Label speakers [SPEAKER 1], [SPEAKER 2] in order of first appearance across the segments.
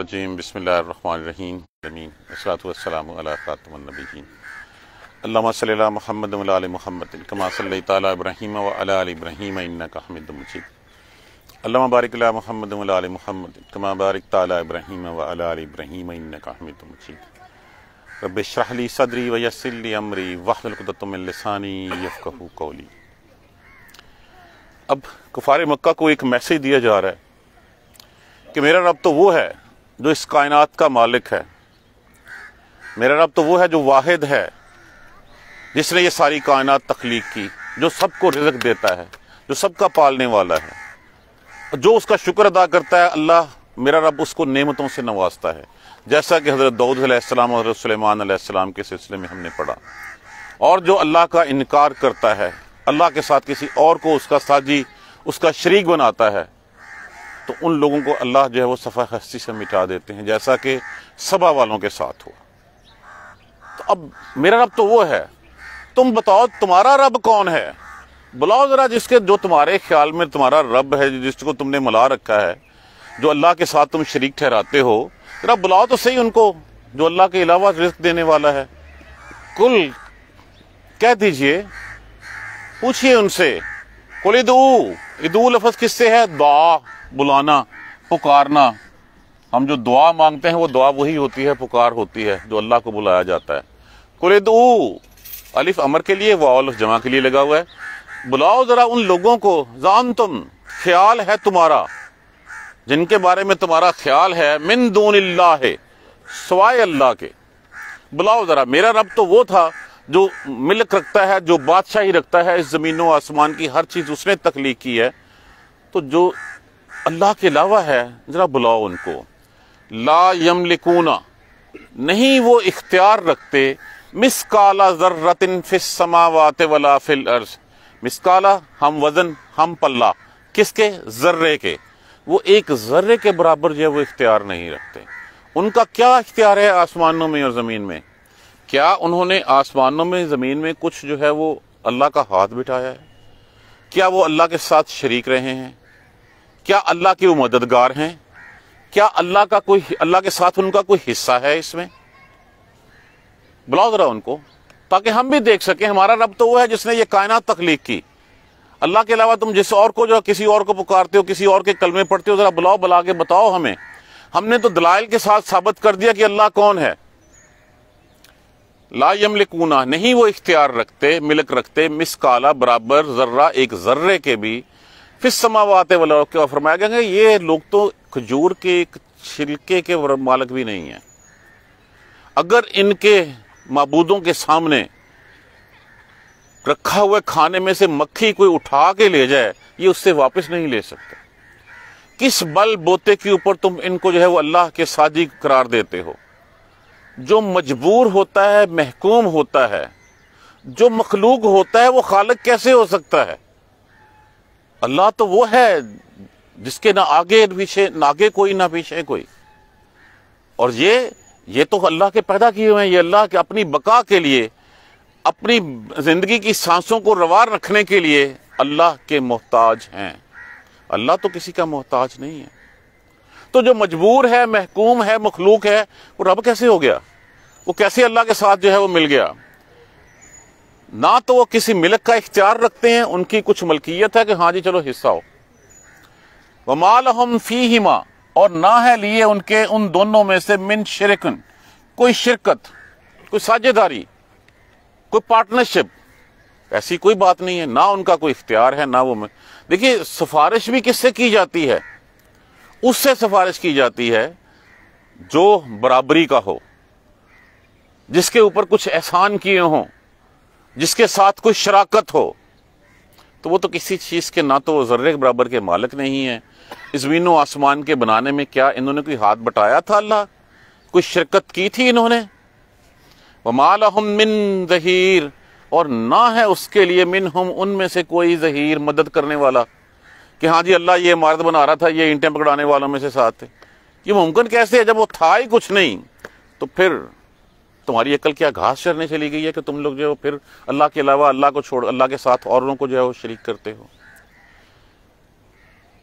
[SPEAKER 1] रजीम बसमीम असलातमनबीन महमद महमद इब्राहिम सल तब्राहीम अल्लाह बारिक महमद महमद कमा बारिक तब्राहीम वब्राहीम इन्ना रब शाहली मजीद रबशरहली सदरी वयसली अमरी वहलकुदतमलसानी यफ़ू कौली अब कुफार मक्का को एक मैसेज दिया जा रहा है कि मेरा रब तो वो है जो इस कायनात का मालिक है मेरा रब तो वो है जो वाहिद है जिसने ये सारी कायनात तख्लीक की जो सबको रिजक देता है जो सबका पालने वाला है जो उसका शुक्र अदा करता है अल्लाह मेरा रब उसको नेमतों से नवाजता है जैसा कि हज़रत दाऊदम और हज़रत सलेमान के सिलसिले में हमने पढ़ा और जो अल्लाह का इनकार करता है अल्लाह के साथ किसी और को उसका साजी उसका शरीक बनाता है तो उन लोगों को अल्लाह जो है वो सफ़ा हस्ती से मिटा देते हैं जैसा कि सभा वालों के साथ हुआ तो अब मेरा रब तो वो है तुम बताओ तुम्हारा रब कौन है बुलाओ ज़रा जिसके जो तुम्हारे ख्याल में तुम्हारा रब है जिसको तुमने मला रखा है जो अल्लाह के साथ तुम शरीक ठहराते हो ज़रा बुलाओ तो सही उनको जो अल्लाह के अलावा रिस्क देने वाला है कुल कह दीजिए पूछिए उनसे कुल इदू इदू लफज किससे है दा बुलाना पुकारना हम जो दुआ मांगते हैं वो दुआ वही होती है पुकार होती है जो अल्लाह को बुलाया जाता है कुलदू अलिफ अमर के लिए वाल जमा के लिए लगा हुआ है बुलाओ जरा उन लोगों को जान तुम ख्याल है तुम्हारा जिनके बारे में तुम्हारा ख्याल है मिन दून अल्लाह सवाए अल्लाह के बुलाओ जरा मेरा रब तो वो था जो मिलक रखता है जो बादशाही रखता है इस ज़मीनों आसमान की हर चीज़ उसने तकलीफ की है तो जो अल्लाह के अलावा है ज़रा बुलाओ उनको ला यमलिकूना नहीं वो इख्तियार रखते मिसकाला ज़र्रतिन फिस समावाते वला फिल अर्ज मिसकाला हम वज़न हम पल्ला किसके ज़र्रे के वो एक ज़र्रे के बराबर जो है वो इख्तियार नहीं रखते उनका क्या इख्तियार है आसमानों में और ज़मीन में क्या उन्होंने आसमानों में ज़मीन में कुछ जो है वो अल्लाह का हाथ बिठाया है क्या वो अल्लाह के साथ शरीक रहे हैं क्या अल्लाह के वो मददगार हैं क्या अल्लाह का कोई अल्लाह के साथ उनका कोई हिस्सा है इसमें बुलाओ जरा उनको ताकि हम भी देख सकें हमारा रब तो वो है जिसने ये कायनात तख्लीक की अल्लाह के अलावा तुम जिस और को जो किसी और को पुकारते हो किसी और के कलमे पढ़ते हो जरा बुलाओ बुला के बताओ हमें हमने तो दलाइल के साथ साबित कर दिया कि अल्लाह कौन है ला यमलिकूना नहीं वो इख्तियार रखते मिलक रखते मिस काला बराबर जर्रा एक जर्रे के भी फिर समावाते वाले क्या फरमाया गया ये लोग तो खजूर के एक छिलके के मालक भी नहीं है अगर इनके मबूदों के सामने रखा हुए खाने में से मक्खी कोई उठा के ले जाए ये उससे वापस नहीं ले सकता किस बल बोते के ऊपर तुम इनको जो है वो अल्लाह के साजी करार देते हो जो मजबूर होता है महकूम होता है जो मखलूक होता है वो खालक कैसे हो सकता है अल्लाह तो वो है जिसके ना आगे पीछे ना आगे कोई ना पीछे कोई और ये ये तो अल्लाह के पैदा किए हुए हैं ये अल्लाह के अपनी बका के लिए अपनी जिंदगी की सांसों को रवार रखने के लिए अल्लाह के मोहताज हैं अल्लाह तो किसी का मोहताज नहीं है तो जो मजबूर है महकूम है मखलूक है वो रब कैसे हो गया वो कैसे अल्लाह के साथ जो है वो मिल गया ना तो वो किसी मिलक का इख्तियार रखते हैं उनकी कुछ मलकियत है कि हाँ जी चलो हिस्सा हो वमाल हम फी हिमा और ना है लिए उनके उन दोनों में से मिन शिरकन कोई शिरकत कोई साझेदारी कोई पार्टनरशिप ऐसी कोई बात नहीं है ना उनका कोई इख्तियार है ना वो में देखिए सिफारिश भी किससे की जाती है उससे सिफारिश की जाती है जो बराबरी का हो जिसके ऊपर कुछ एहसान किए हों जिसके साथ कोई शराकत हो तो वो तो किसी चीज़ के ना तो वो ज़र्रे बराबर के मालिक नहीं है जमीनों आसमान के बनाने में क्या इन्होंने कोई हाथ बटाया था अल्लाह कोई शिरकत की थी इन्होंने वमाल मिन जहीर और ना है उसके लिए मिन हम उनमें से कोई जहीर मदद करने वाला कि हाँ जी अल्लाह ये इमारत बना रहा था ये ईंटें पकड़ाने वालों में से साथ ये मुमकिन कैसे है जब वो था ही कुछ नहीं तो फिर तुम्हारी अकल क्या घास चरने चली गई है कि तुम लोग जो फिर अल्लाह के अलावा अल्लाह को छोड़ अल्लाह के साथ औरों को जो है वो शरीक करते हो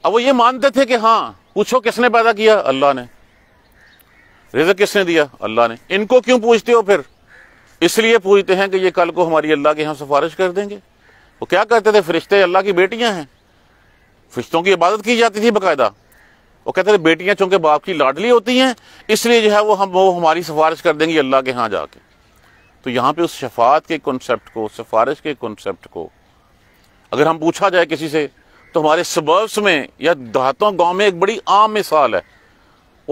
[SPEAKER 1] अब वो ये मानते थे कि हाँ पूछो किसने पैदा किया अल्लाह ने रिजक किसने दिया अल्लाह ने इनको क्यों पूछते हो फिर इसलिए पूछते हैं कि ये कल को हमारी अल्लाह के यहाँ सिफारिश कर देंगे वो क्या करते थे फरिश्ते अल्लाह की बेटियां हैं फरिश्तों की इबादत की जाती थी बाकायदा वो कहते हैं बेटियां चूंकि बाप की लाडली होती हैं इसलिए जो है वो हम वो हमारी सिफारिश कर देंगी अल्लाह के यहाँ जाके तो यहाँ पे उस शफात के कॉन्सेप्ट को सिफारिश के कॉन्सेप्ट को अगर हम पूछा जाए किसी से तो हमारे सबर्ब्स में या दहातों गाँव में एक बड़ी आम मिसाल है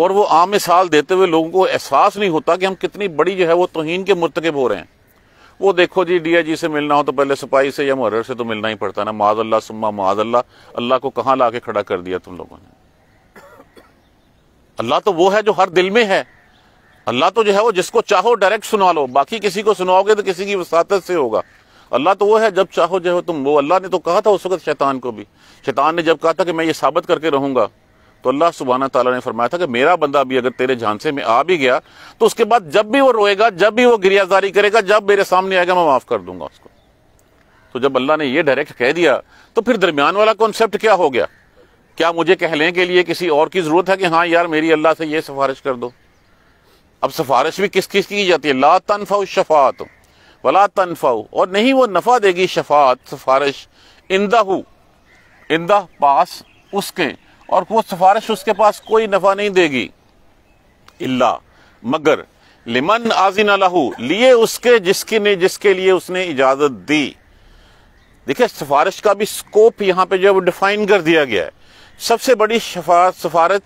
[SPEAKER 1] और वो आम मिसाल देते हुए लोगों को एहसास नहीं होता कि हम कितनी बड़ी जो है वो तोहन के मुरतकब हो रहे हैं वो देखो जी डीआईजी से मिलना हो तो पहले सिपाही से या मुहर से तो मिलना ही पड़ता है ना माज अल्लाह सुम्मा माज अल्लाह अल्लाह को कहाँ ला के खड़ा कर दिया तुम लोगों ने अल्लाह तो वो है जो हर दिल में है अल्लाह तो जो है वो जिसको चाहो डायरेक्ट सुना लो बाकी किसी को सुनाओगे तो किसी की वसात से होगा अल्लाह तो वो है जब चाहो जो तुम वो अल्लाह ने तो कहा था उस वक्त शैतान को भी शैतान ने जब कहा था कि मैं ये साबित करके रहूंगा तो अल्लाह सुबहाना तला ने फरमाया था कि मेरा बंदा भी अगर तेरे झांसे में आ भी गया तो उसके बाद जब भी वो रोएगा जब भी वो गिरियाजारी करेगा जब मेरे सामने आएगा मैं माफ़ कर दूंगा उसको तो जब अल्लाह ने यह डायरेक्ट कह दिया तो फिर दरमियान वाला कॉन्सेप्ट क्या हो गया क्या मुझे कहने के लिए किसी और की ज़रूरत है कि हाँ यार मेरी अल्लाह से ये सिफारिश कर दो अब सिफारिश भी किस किस की जाती है ला तनफ़ा शफात वला तनफ़ा और नहीं वो नफ़ा देगी शफात सिफारिश इंदा हु इंदा पास उसके और वो सिफारिश उसके पास कोई नफ़ा नहीं देगी इल्ला मगर लिमन आजिन लहू लिए उसके जिसकी ने जिसके लिए उसने इजाज़त दी देखिये सिफारिश का भी स्कोप यहाँ पे जो है वो डिफाइन कर दिया गया है सबसे बड़ी शफात सफारत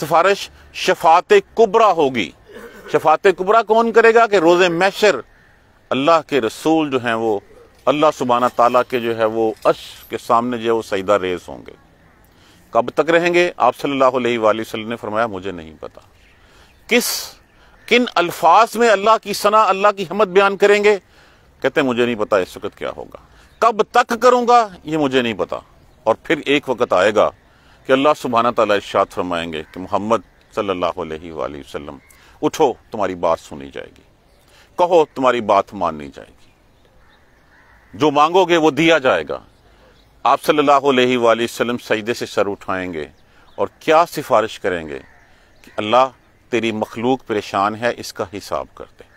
[SPEAKER 1] सिफारिश शफात कुबरा होगी शफात कुबरा कौन करेगा कि रोजे मैशर अल्लाह के रसूल जो हैं वो अल्लाह सुबाना ताला के जो है वो अश के सामने जो है वो सईदा रेज होंगे कब तक रहेंगे आप सल्लल्लाहु अलैहि ने फरमाया मुझे नहीं पता किस किन अल्फाज में अल्लाह की सना अल्लाह की हिम्मत बयान करेंगे कहते मुझे नहीं पता इस वक्त क्या होगा कब तक करूंगा ये मुझे नहीं पता और फिर एक वक्त आएगा कि अल्लाह सुबहाना तला इशात फरमाएंगे कि मोहम्मद सल्लल्लाहु अलैहि वसल्लम उठो तुम्हारी बात सुनी जाएगी कहो तुम्हारी बात माननी जाएगी जो मांगोगे वो दिया जाएगा आप सल्लल्लाहु अलैहि वसल्लम से सर उठाएंगे और क्या सिफारिश करेंगे कि अल्लाह तेरी मखलूक परेशान है इसका हिसाब करते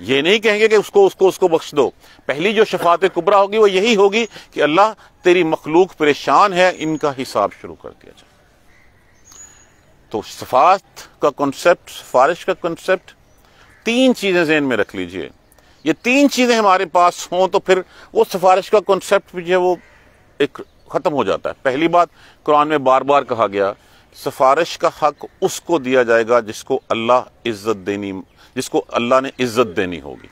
[SPEAKER 1] ये नहीं कहेंगे कि उसको उसको उसको बख्श दो पहली जो शफात कुबरा होगी वो यही होगी कि अल्लाह तेरी मखलूक परेशान है इनका हिसाब शुरू कर दिया जाए तो सफात का कॉन्सेप्ट सिफारिश का कॉन्सेप्ट तीन चीज़ें जहन में रख लीजिए ये तीन चीज़ें हमारे पास हों तो फिर वो सिफारिश का कॉन्सेप्ट भी जो है वो एक ख़त्म हो जाता है पहली बात कुरान में बार बार कहा गया सिफारिश का हक उसको दिया जाएगा जिसको अल्लाह इज्जत देनी जिसको अल्लाह ने इज्जत देनी होगी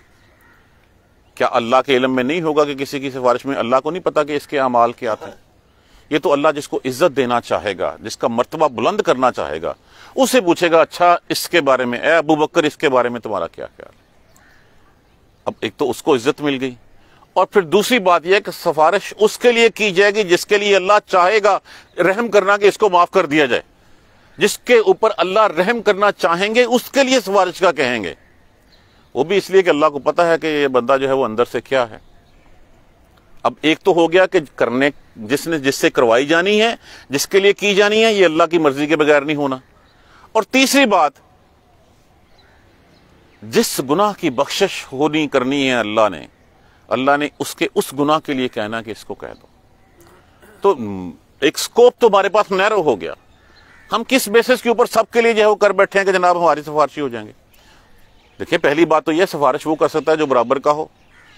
[SPEAKER 1] क्या अल्लाह के इलम में नहीं होगा कि किसी की सिफारिश में अल्लाह को नहीं पता कि इसके अमाल क्या थे ये तो अल्लाह जिसको इज्जत देना चाहेगा जिसका मरतबा बुलंद करना चाहेगा उसे पूछेगा अच्छा इसके बारे में ए अबू बकर इसके बारे में तुम्हारा क्या ख्याल अब एक तो उसको इज्जत मिल गई और फिर दूसरी बात यह कि सिफारिश उसके लिए की जाएगी जिसके लिए अल्लाह चाहेगा रहम करना कि इसको माफ कर दिया जाए जिसके ऊपर अल्लाह रहम करना चाहेंगे उसके लिए सिफारिश का कहेंगे वो भी इसलिए कि अल्लाह को पता है कि ये बंदा जो है वो अंदर से क्या है अब एक तो हो गया कि करने जिसने जिससे करवाई जानी है जिसके लिए की जानी है ये अल्लाह की मर्जी के बगैर नहीं होना और तीसरी बात जिस गुनाह की बख्शिश होनी करनी है अल्लाह ने अल्लाह ने उसके उस गुनाह के लिए कहना कि इसको कह दो तो एक स्कोप तो हमारे पास नैरो हो गया हम किस बेसिस के ऊपर सबके लिए जो है वो कर बैठे हैं कि जनाब हमारी सिफारशी हो जाएंगे देखिए पहली बात तो यह सिफारिश वो कर सकता है जो बराबर का हो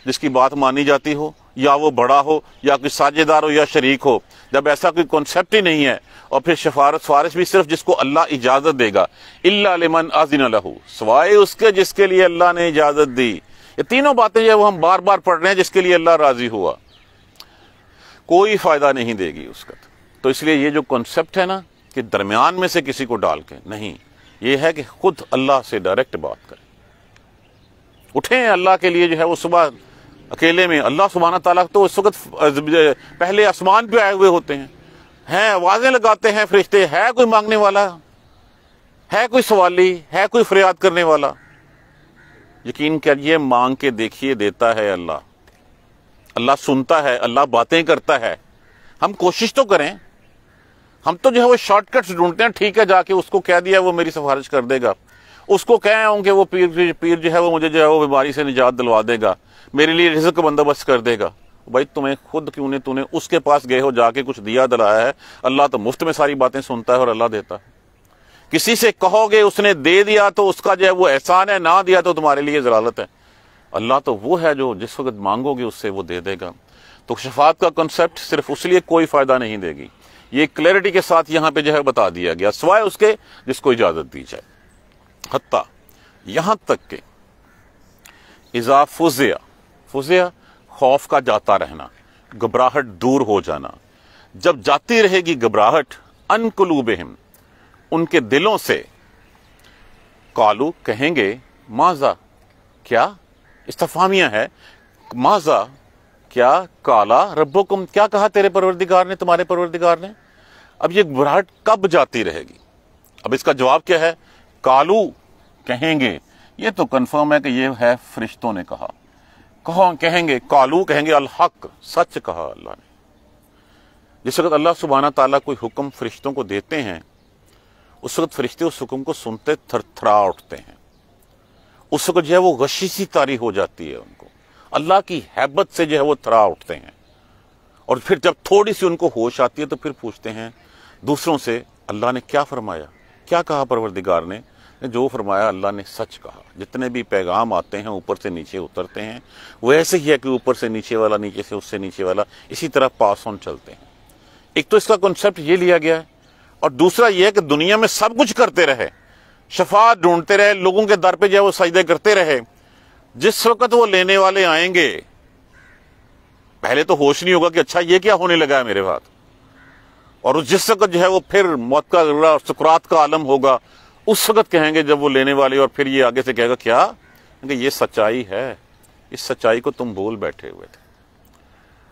[SPEAKER 1] जिसकी बात मानी जाती हो या वो बड़ा हो या कोई साझेदार हो या शरीक हो जब ऐसा कोई कॉन्सेप्ट ही नहीं है और फिर सिफारत सिफारिश भी सिर्फ जिसको अल्लाह इजाज़त देगा इलामन आजिन लहू सवाए उसके जिसके लिए अल्लाह ने इजाज़त दी ये तीनों बातें जो है वो हम बार बार पढ़ रहे हैं जिसके लिए अल्लाह राज़ी हुआ कोई फ़ायदा नहीं देगी उसका तो इसलिए ये जो कॉन्सेप्ट है ना कि दरमियान में से किसी को डाल के नहीं ये है कि खुद अल्लाह से डायरेक्ट बात करें उठें अल्लाह के लिए जो है वो सुबह अकेले में अल्लाह सुबहाना तला तो उस वक्त पहले आसमान पे आए हुए होते हैं हैं आवाज़ें लगाते हैं फरिश्ते है कोई मांगने वाला है कोई सवाली है कोई फरियाद करने वाला यकीन करिए मांग के देखिए देता है अल्लाह अल्लाह सुनता है अल्लाह बातें करता है हम कोशिश तो करें हम तो जो है वो शॉर्टकट्स ढूंढते हैं ठीक है जाके उसको कह दिया वो मेरी सिफारिश कर देगा उसको कह हूँ कि वो पीर पीर जो है वो मुझे जो है वो बीमारी से निजात दिलवा देगा मेरे लिए रिजक बंदोबस्त कर देगा भाई तुम्हें खुद क्यों ने तूने उसके पास गए हो जाके कुछ दिया दिलाया है अल्लाह तो मुफ्त में सारी बातें सुनता है और अल्लाह देता है किसी से कहोगे उसने दे दिया तो उसका जो है वो एहसान है ना दिया तो तुम्हारे लिए जलालत है अल्लाह तो वो है जो जिस वक्त मांगोगे उससे वो दे देगा तो शफात का कंसेप्ट सिर्फ उसलिए कोई फायदा नहीं देगी ये क्लैरिटी के साथ यहां पे जो है बता दिया गया सवाए उसके जिसको इजाजत दी जाए हत्ता यहां तक के इजा फुजिया फुजिया खौफ का जाता रहना घबराहट दूर हो जाना जब जाती रहेगी घबराहट अनकलूबहम उनके दिलों से कालू कहेंगे माजा क्या इस्तफामिया है माजा क्या काला रबो कम क्या कहा तेरे परवरदिगार ने तुम्हारे परवरदिगार ने अब ये घबराहट कब जाती रहेगी अब इसका जवाब क्या है कालू कहेंगे ये तो कंफर्म है कि ये है फरिश्तों ने कहा कहो कहेंगे कालू कहेंगे अल हक सच कहा अल्लाह ने जिस वक्त अल्लाह सुबहाना ताला कोई हुक्म फरिश्तों को देते हैं उस वक्त फरिश्ते उस हुक्म को सुनते थरथरा उठते हैं उस वक्त जो है वो गशी सी तारी हो जाती है उनकी अल्लाह की हैबत से जो है वो थरा उठते हैं और फिर जब थोड़ी सी उनको होश आती है तो फिर पूछते हैं दूसरों से अल्लाह ने क्या फरमाया क्या कहा परवरदिगार ने जो फरमाया अल्लाह ने सच कहा जितने भी पैगाम आते हैं ऊपर से नीचे उतरते हैं वो ऐसे ही है कि ऊपर से नीचे वाला नीचे से उससे नीचे वाला इसी तरह पास ऑन चलते हैं एक तो इसका कॉन्सेप्ट ये लिया गया है और दूसरा यह है कि दुनिया में सब कुछ करते रहे शफात ढूंढते रहे लोगों के दर पे जो है वो सजदे करते रहे जिस वक्त वो लेने वाले आएंगे पहले तो होश नहीं होगा कि अच्छा ये क्या होने लगा है मेरे साथ और उस जिस वक्त जो है वो फिर मौत का जरूरा और सुकरात का आलम होगा उस वक्त कहेंगे जब वो लेने वाले और फिर ये आगे से कहेगा क्या ये सच्चाई है इस सच्चाई को तुम भूल बैठे हुए थे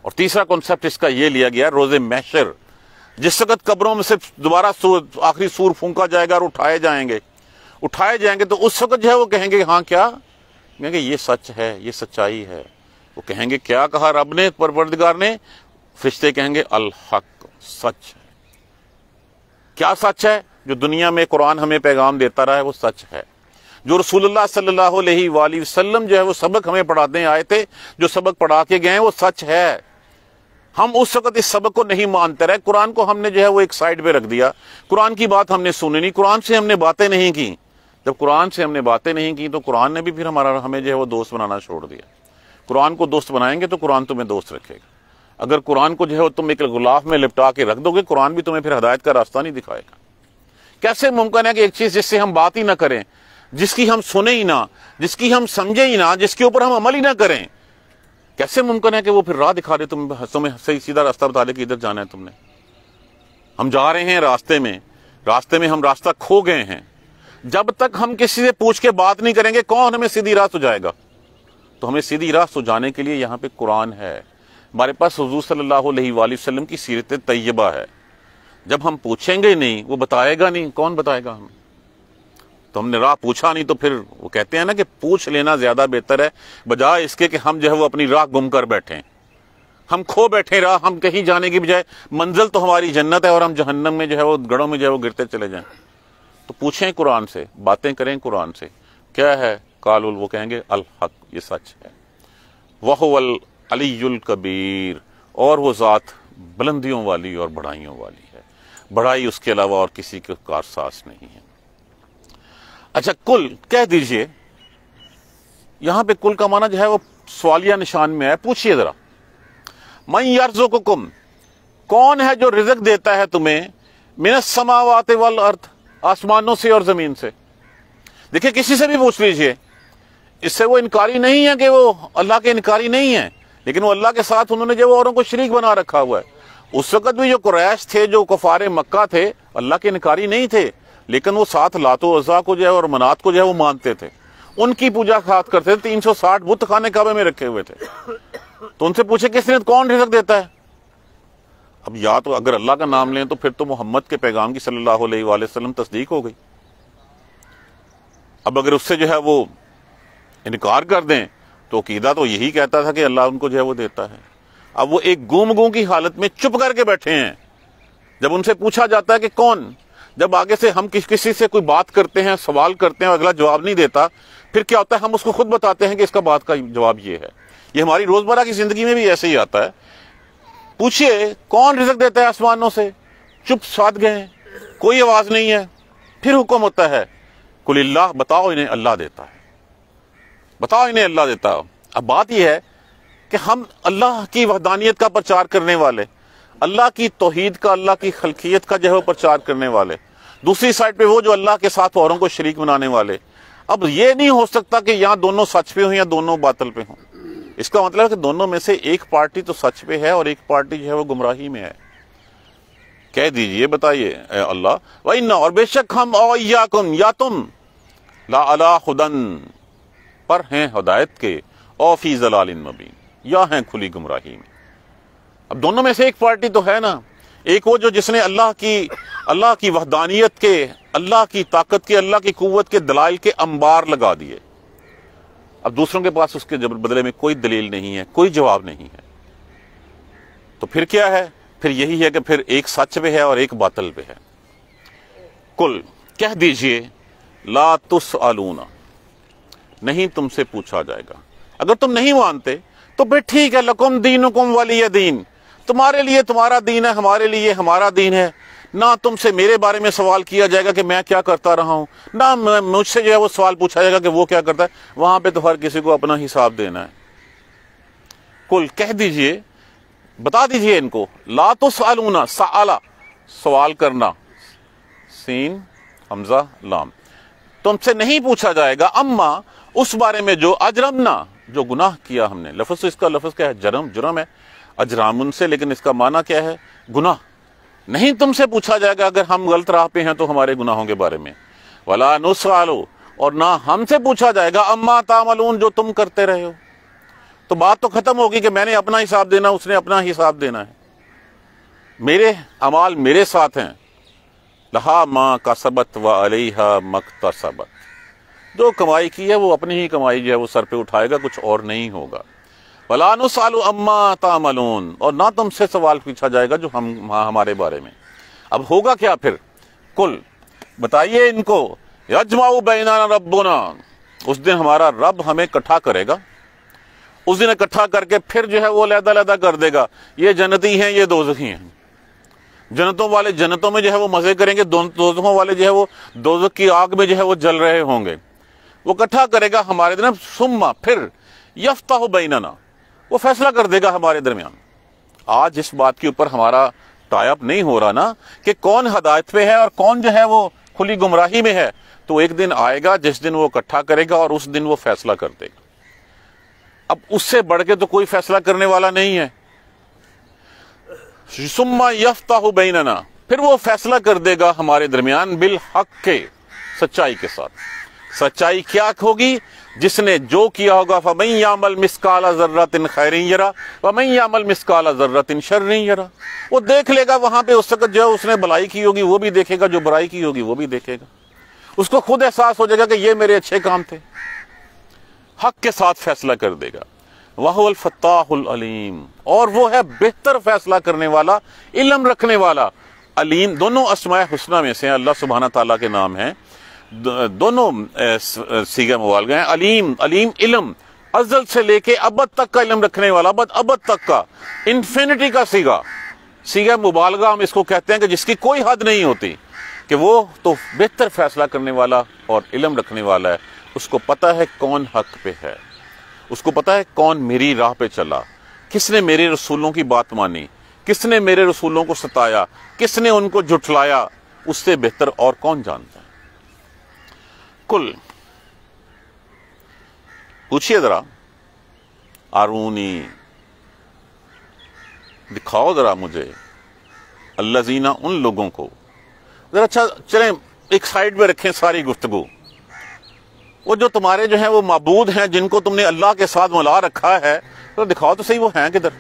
[SPEAKER 1] और तीसरा कॉन्सेप्ट इसका ये लिया गया रोजे मैशर जिस वक्त कब्रों में से दोबारा आखिरी सूर फूंका जाएगा और उठाए जाएंगे उठाए जाएंगे तो उस वक्त जो है वो कहेंगे हाँ क्या कहेंगे ये सच है ये सच्चाई है वो कहेंगे क्या कहा रब ने परवरदिगार ने फरिश्ते कहेंगे अल हक सच है क्या सच है जो दुनिया में कुरान हमें पैगाम देता रहा है वो सच है जो रसूलुल्लाह सल्लल्लाहु अलैहि वसल्लम जो है वो सबक हमें पढ़ाते आए थे जो सबक पढ़ा के गए हैं वो सच है हम उस वक्त इस सबक को नहीं मानते रहे कुरान को हमने जो है वो एक साइड पे रख दिया कुरान की बात हमने सुनी नहीं कुरान से हमने बातें नहीं की जब कुरान से हमने बातें नहीं की तो कुरान ने भी फिर हमारा हमें जो है वो दोस्त बनाना छोड़ दिया कुरान को दोस्त बनाएंगे तो कुरान तुम्हें दोस्त रखेगा अगर कुरान को जो है तुम एक गुलाफ में लिपटा के रख दोगे कुरान भी तुम्हें फिर हदायत का रास्ता नहीं दिखाएगा कैसे मुमकिन है कि एक चीज जिससे हम बात ही ना करें जिसकी हम सुने ही ना जिसकी हम समझे ही ना जिसके ऊपर हम अमल ही ना करें कैसे मुमकिन है कि वो फिर राह दिखा दे तुम तुम्हें सही सीधा रास्ता बता दे कि इधर जाना है तुमने हम जा रहे हैं रास्ते में रास्ते में हम रास्ता खो गए हैं जब तक हम किसी से पूछ के बात नहीं करेंगे कौन हमें सीधी राह सुझाएगा तो हमें सीधी राह सुझाने के लिए यहाँ पे कुरान है हमारे पास हजू सल्लाम की सीरत तय्यबा है जब हम पूछेंगे नहीं वो बताएगा नहीं कौन बताएगा हमें तो हमने राह पूछा नहीं तो फिर वो कहते हैं ना कि पूछ लेना ज़्यादा बेहतर है बजाय इसके कि हम जो है वो अपनी राह गुम कर बैठे हम खो बैठे राह हम कहीं जाने की बजाय मंजिल तो हमारी जन्नत है और हम जहन्नम में जो है वो गड़ों में जो है वो गिरते चले जाएं तो पूछें कुरान से बातें करें कुरान से क्या है कालुल वो कहेंगे अल हक ये सच है वह अलीजुल कबीर और वो ज़ात बुलंदियों वाली और बढ़ाइयों वाली है बढ़ाई उसके अलावा और किसी के कारसास नहीं है अच्छा कुल कह दीजिए यहां पे कुल का माना जो है वो सवालिया निशान में है पूछिए जरा मई अर्जो को कुम कौन है जो रिजक देता है तुम्हें मिनस समावाते वाल अर्थ आसमानों से और ज़मीन से देखिए किसी से भी पूछ लीजिए इससे वो इनकारी नहीं है कि वो अल्लाह के इनकारी नहीं है लेकिन वो अल्लाह के साथ उन्होंने जो औरों को शरीक बना रखा हुआ है उस वक़्त भी जो क्रैश थे जो कुफार मक्का थे अल्लाह के इनकारी नहीं थे लेकिन वो साथ लातो अज़ा को जो है और मनात को जो है वो मानते थे उनकी पूजा खात करते थे तीन सौ साठ बुत खाने काबे में रखे हुए थे तो उनसे पूछे किसने तो कौन रिजक देता है अब या तो अगर अल्लाह का नाम लें तो फिर तो मोहम्मद के पैगाम की सल्लल्लाहु अलैहि वसल्लम तस्दीक हो गई अब अगर उससे जो है वो इनकार कर दें तो अकीदा तो यही कहता था कि अल्लाह उनको जो है वो देता है अब वो एक गुम गुम की हालत में चुप करके बैठे हैं जब उनसे पूछा जाता है कि कौन जब आगे से हम किस किसी से कोई बात करते हैं सवाल करते हैं अगला जवाब नहीं देता फिर क्या होता है हम उसको खुद बताते हैं कि इसका बात का जवाब ये है ये हमारी रोजमर्रा की जिंदगी में भी ऐसे ही आता है पूछिए कौन रिजक देता है आसमानों से चुप साध गए कोई आवाज नहीं है फिर हुक्म होता है कुल्ला बताओ इन्हें अल्लाह देता है बताओ इन्हें अल्लाह देता है अब बात यह है कि हम अल्लाह की वहदानियत का प्रचार करने वाले अल्लाह की तोहद का अल्लाह की खलकियत का जो है प्रचार करने वाले दूसरी साइड पे वो जो अल्लाह के साथ औरों को शरीक बनाने वाले अब ये नहीं हो सकता कि यहाँ दोनों सच पे हों या दोनों बातल पे हों इसका मतलब कि दोनों में से एक पार्टी तो सच पे है और एक पार्टी जो है वो गुमराही में है कह दीजिए बताइए अल्लाह वही ना और बेशक हम और या कुम या तुम ला अला खुदन पर हैं हदायत के और फी जलाल मबीन या हैं खुली गुमराही में अब दोनों में से एक पार्टी तो है ना एक वो जो जिसने अल्लाह की अल्लाह की वहदानियत के अल्लाह की ताकत के अल्लाह की कुत के दलाल के अंबार लगा दिए अब दूसरों के पास उसके बदले में कोई दलील नहीं है कोई जवाब नहीं है तो फिर क्या है फिर यही है कि फिर एक सच पे है और एक बातल पे है कुल कह दीजिए ला तुस आलूना नहीं तुमसे पूछा जाएगा अगर तुम नहीं मानते तो फिर ठीक है लकुम दीन कुम वाली दीन तुम्हारे लिए तुम्हारा दीन है हमारे लिए हमारा दीन है ना तुमसे मेरे बारे में सवाल किया जाएगा कि मैं क्या करता रहा हूं ना मुझसे जो है वो सवाल पूछा जाएगा कि वो क्या करता है वहां पे तो हर किसी को अपना हिसाब देना है कुल कह दीजिए बता दीजिए इनको ला तो सालूना साला सवाल करना सीन हमजा लाम तुमसे नहीं पूछा जाएगा अम्मा उस बारे में जो अजरमना जो गुनाह किया हमने लफ्ज़ तो इसका लफ्ज़ क्या है जरम जुर्म है अजराम से लेकिन इसका माना क्या है गुनाह नहीं तुमसे पूछा जाएगा अगर हम गलत राह पे हैं तो हमारे गुनाहों के बारे में वला नुसवालो और ना हमसे पूछा जाएगा अम्मा तामलून जो तुम करते रहे हो तो बात तो खत्म होगी कि मैंने अपना हिसाब देना उसने अपना हिसाब देना है मेरे अमाल मेरे साथ हैं लहा माँ का सबत व अलीहा मकता सबत जो कमाई की है वो अपनी ही कमाई जो है वो सर पे उठाएगा कुछ और नहीं होगा वलानुसालू अम्मा तामलून और ना तुमसे सवाल पूछा जाएगा जो हम हाँ, हमारे बारे में अब होगा क्या फिर कुल बताइए इनको यजमाऊ बैना रबोना उस दिन हमारा रब हमें इकट्ठा करेगा उस दिन इकट्ठा करके फिर जो है वो लहदा लहदा कर देगा ये जनती हैं ये दोजखी हैं जनतों वाले जनतों में जो है वो मजे करेंगे दोजखों वाले जो है वो दोजख की आग में जो है वो जल रहे होंगे वो इकट्ठा करेगा हमारे दिन सुम्मा फिर यफ्ता हो बैनाना वो फैसला कर देगा हमारे दरमियान आज जिस बात के ऊपर हमारा टाइप नहीं हो रहा ना कि कौन हदायत पे है और कौन जो है वो खुली गुमराही में है तो एक दिन आएगा जिस दिन वो इकट्ठा करेगा और उस दिन वो फैसला कर देगा अब उससे बढ़ के तो कोई फैसला करने वाला नहीं है सुम्मा यफ्ता हो बैनना फिर वो फैसला कर देगा हमारे दरमियान बिल हक के सच्चाई के साथ सच्चाई क्या होगी जिसने जो किया होगा फ़मई यामल मिसकाला ज़र्रतिन खैरिन यरा फ़मई यामल मिसकाला शर नहीं यरा वो देख लेगा वहां पे उस वक्त जो है उसने भलाई की होगी वो भी देखेगा जो बुराई की होगी वो भी देखेगा उसको खुद एहसास हो जाएगा कि ये मेरे अच्छे काम थे हक के साथ फैसला कर देगा वाहफ़ताहलीम और वो है बेहतर फैसला करने वाला इलम रखने वाला अलीम दोनों असमाय हुसना में से अल्लाह सुबहाना तला के नाम है दोनों सीगे मुबालगे हैं अलीम अलीम इलम अजल से लेके अब तक का इलम रखने वाला अब अब तक का इन्फिनिटी का सीगा सीगा मुबालगा हम इसको कहते हैं कि जिसकी कोई हद नहीं होती कि वो तो बेहतर फैसला करने वाला और इलम रखने वाला है उसको पता है कौन हक पे है उसको पता है कौन मेरी राह पे चला किसने मेरे रसूलों की बात मानी किसने मेरे रसूलों को सताया किसने उनको जुटलाया उससे बेहतर और कौन जानता है कुल पूछिए जरा आरूनी दिखाओ जरा मुझे अल्लाजीना उन लोगों को जरा अच्छा चलें एक साइड में रखें सारी गुफ्तगु वो जो तुम्हारे जो हैं वो मबूद हैं जिनको तुमने अल्लाह के साथ मिला रखा है तो दिखाओ तो सही वो हैं किधर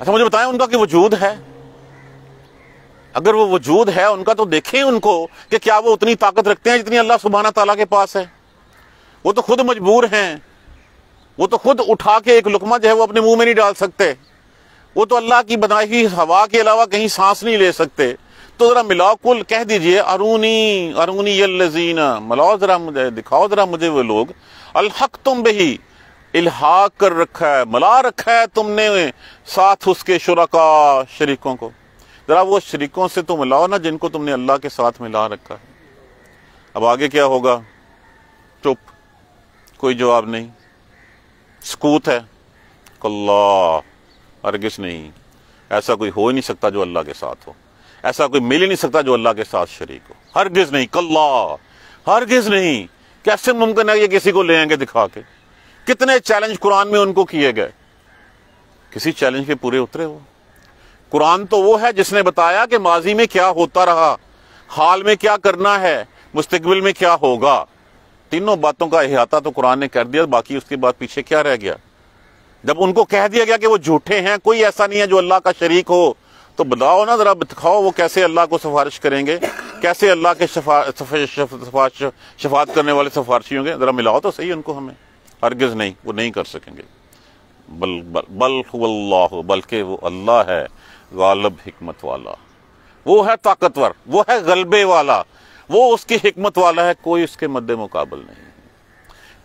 [SPEAKER 1] अच्छा मुझे बताएं उनका कि वजूद है अगर वो वजूद है उनका तो देखें उनको कि क्या वो उतनी ताकत रखते हैं जितनी अल्लाह सुबहाना तला के पास है वो तो खुद मजबूर हैं वो तो खुद उठा के एक लुकमा जो है वो अपने मुंह में नहीं डाल सकते वो तो अल्लाह की बनाई हुई हवा के अलावा कहीं सांस नहीं ले सकते तो ज़रा मिलाओ कुल कह दीजिए अरूनी अरूनी यजीना मिलाओ ज़रा मुझे दिखाओ ज़रा मुझे वो लोग अलहक तुम बही इल्हाक कर रखा है मला रखा है तुमने साथ उसके शुरा शरीकों को ज़रा वो शरीकों से तो मिलाओ ना जिनको तुमने अल्लाह के साथ मिला रखा है अब आगे क्या होगा चुप कोई जवाब नहीं सकूत है कल्ला अरगिस नहीं ऐसा कोई हो ही नहीं सकता जो अल्लाह के साथ हो ऐसा कोई मिल ही नहीं सकता जो अल्लाह के साथ शरीक हो हरगिज नहीं कल्ला हरगिज नहीं कैसे मुमकिन है ये किसी को ले आएंगे दिखा के कितने चैलेंज कुरान में उनको किए गए किसी चैलेंज के पूरे उतरे हो कुरान तो वो है जिसने बताया कि माजी में क्या होता रहा हाल में क्या करना है मुस्तबिल में क्या होगा तीनों बातों का अहाता तो कुरान ने कर दिया बाकी उसके बाद पीछे क्या रह गया जब उनको कह दिया गया कि वो झूठे हैं कोई ऐसा नहीं है जो अल्लाह का शरीक हो तो बताओ ना जरा दिखाओ वो कैसे अल्लाह को सिफारिश करेंगे कैसे अल्लाह के शफात करने वाले सिफारशी होंगे जरा मिलाओ तो सही उनको हमें हरगिज नहीं वो नहीं कर सकेंगे बल बल बल्कि वो अल्लाह है गालब हमत वाला वो है ताकतवर वो है गलबे वाला वो उसकी हमत वाला है कोई उसके मद्दे मुकाबल नहीं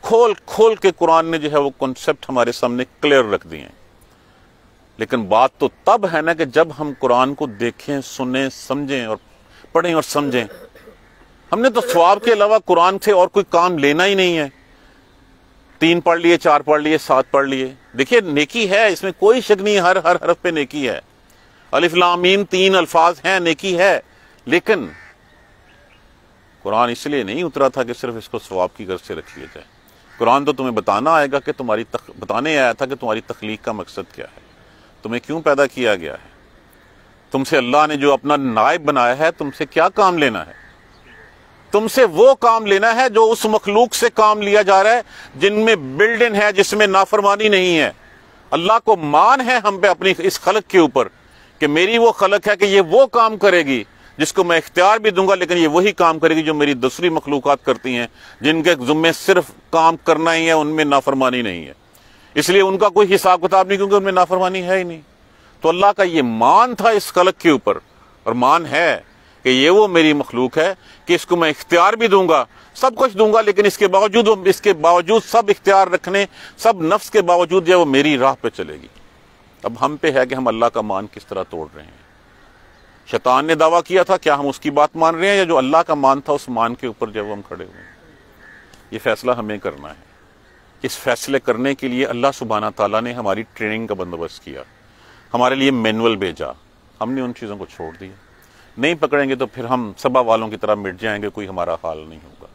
[SPEAKER 1] खोल खोल के कुरान ने जो है वो कॉन्सेप्ट हमारे सामने क्लियर रख दिए हैं लेकिन बात तो तब है ना कि जब हम कुरान को देखें सुने समझें और पढ़ें और समझें हमने तो स्वाब के अलावा कुरान से और कोई काम लेना ही नहीं है तीन पढ़ लिए चार पढ़ लिए सात पढ़ लिए देखिए नेकी है इसमें कोई शक नहीं हर हर हरफ पे नेकी है अलिफ्लामीम तीन अल्फाज हैं नेकी है लेकिन कुरान इसलिए नहीं उतरा था कि सिर्फ इसको स्वाब की गर्ज से रख लिया जाए कुरान तो तुम्हें बताना आएगा कि तुम्हारी तक, बताने आया था कि तुम्हारी तख्लीक का मकसद क्या है तुम्हें क्यों पैदा किया गया है तुमसे अल्लाह ने जो अपना नायब बनाया है तुमसे क्या काम लेना है तुमसे वो काम लेना है जो उस मखलूक से काम लिया जा रहा है जिनमें बिल्डिंग है जिसमें नाफरमानी नहीं है अल्लाह को मान है हम पे अपनी इस खलक के ऊपर कि मेरी वो खलक है कि ये वो काम करेगी जिसको मैं इख्तियार भी दूंगा लेकिन ये वही काम करेगी जो मेरी दूसरी मखलूक करती हैं जिनके जुम्मे सिर्फ काम करना ही है उनमें नाफरमानी नहीं है इसलिए उनका कोई हिसाब किताब नहीं क्योंकि उनमें नाफरमानी है ही नहीं तो अल्लाह का ये मान था इस खलक के ऊपर और मान है कि ये वो मेरी मखलूक है कि इसको मैं इख्तियार भी दूंगा सब कुछ दूंगा लेकिन इसके बावजूद इसके बावजूद सब इख्तियार रखने सब नफ्स के बावजूद जो वो मेरी राह पे चलेगी अब हम पे है कि हम अल्लाह का मान किस तरह तोड़ रहे हैं शैतान ने दावा किया था क्या हम उसकी बात मान रहे हैं या जो अल्लाह का मान था उस मान के ऊपर जब हम खड़े हुए ये फैसला हमें करना है इस फैसले करने के लिए अल्लाह सुबहाना तला ने हमारी ट्रेनिंग का बंदोबस्त किया हमारे लिए मैनुअल भेजा हमने उन चीज़ों को छोड़ दिया नहीं पकड़ेंगे तो फिर हम सभा वालों की तरह मिट जाएंगे कोई हमारा हाल नहीं होगा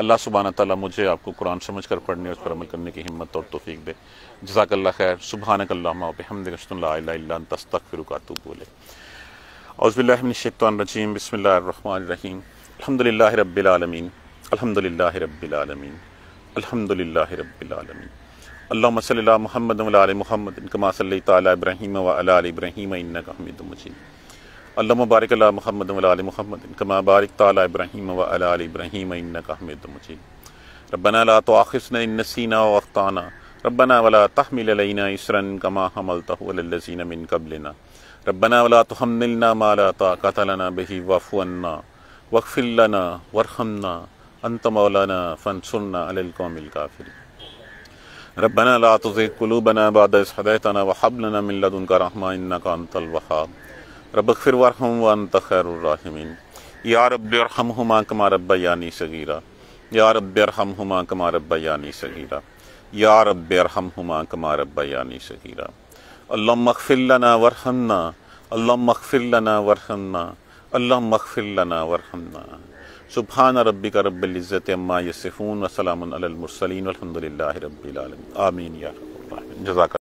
[SPEAKER 1] अल्लाह सुबहाना ताली मुझे आपको कुरान समझ कर पढ़ने और उस पर अमल करने की हिम्मत और तोफ़ी दे जजाकल्ला खैर सुबहानकल्लाहमदिन तस्तफ़िरकातू बोले अज़बिल्लाशतरजीम बसमीम अलहमदिल्ला रबालमीन अलहमदिल्ला रबालमीन अलहमदिल्ला रबालमीन अल्लाम सल महमद महमद कमा सल तब्राहीम वाल इब्राहीम इन्ना हमिद मजीद अल्लाम बारिक महमद वाल महमद कमा बारिक ताली इब्राहिम वाल रबना ला तो आखिसना नसीना वक्ताना रबना वला तहमिलना इसरन कमा हमल तहलजीन मिन कबलना रबना वला तो हमना माला ताकतलना बही वफ़ुन्ना वक्फ़िल्लना वरहमना अंत मौलाना फ़न सुन्ना अलकौमिल काफिर रबना ला तुज़ कुलूबना बाद हदैतना वहबलना मिल्लदन रहमा का अंतल वहाब रबफिर वरहम वन तखैरमिन या रबरहम हमा कमा रब्बयानी सगीरा या रबरहम हमा कमा रब्बयानी सगीरा या रबरहम हमा कमा रब्बयानी सगीरा अल्लाह मखफिलना वरहमना अल्लाह मखफिलना वरहमना अल्लाह मखफिलना वरहमना सुबहान रबी का रब्ज़त अम्मा यसफ़ून वसलामसलिन अलहमदिल्ला आमीन या जजाक